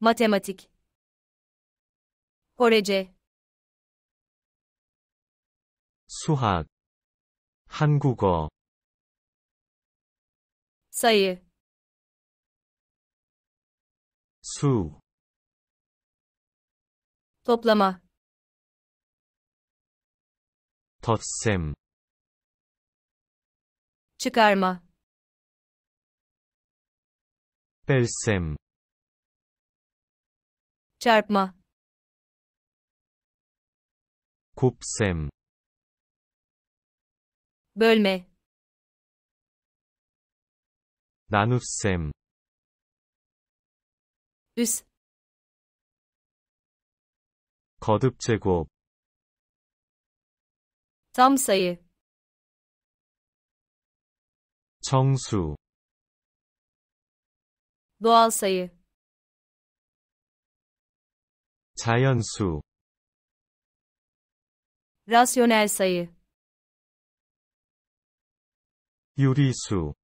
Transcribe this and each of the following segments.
Matematik Korece Suhak, 한국어 sayı Su, toplama 덧셈 çıkarma 뺄셈 çarpma kupsem bölme 나눗셈 üs 거듭 제곱 tam sayı 청수 doğal sayı 자연수 rasyonel sayı 유리수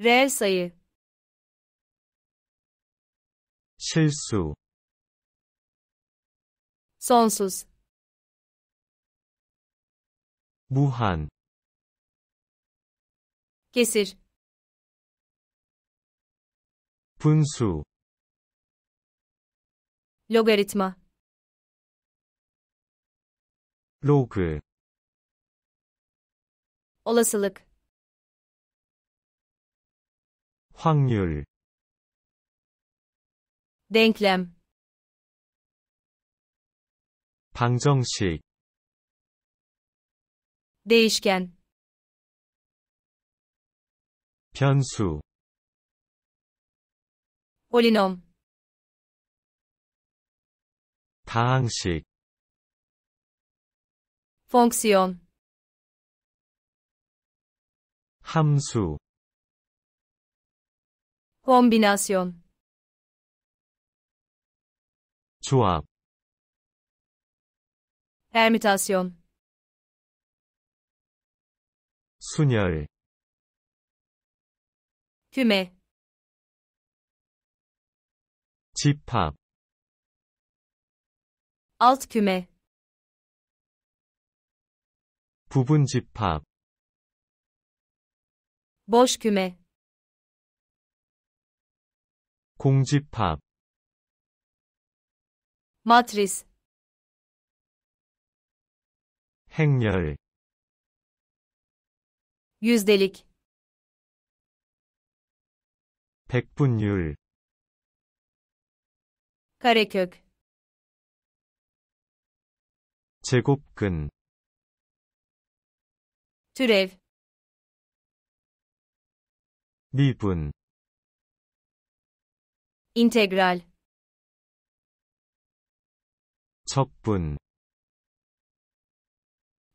reel sayı 실수 sonsuz 무한 kesir 분수 logaritma Log. olasılık 확률 denklem 방정식 değişken 변수 polinom 방식 펑시온 함수 콤비나시온 조합 에미타시온 순열 규매 집합 alt küme 부분 집합 boş küme 공집합 matris 행렬 yüzdelik 백분율 karekök 제곱근 türev 미분 integral 적분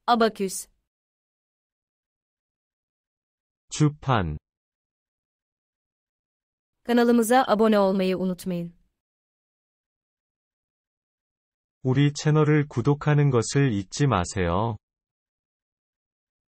abaküs 주판 Kanalımıza abone olmayı unutmayın. 우리 채널을 구독하는 것을 잊지 마세요.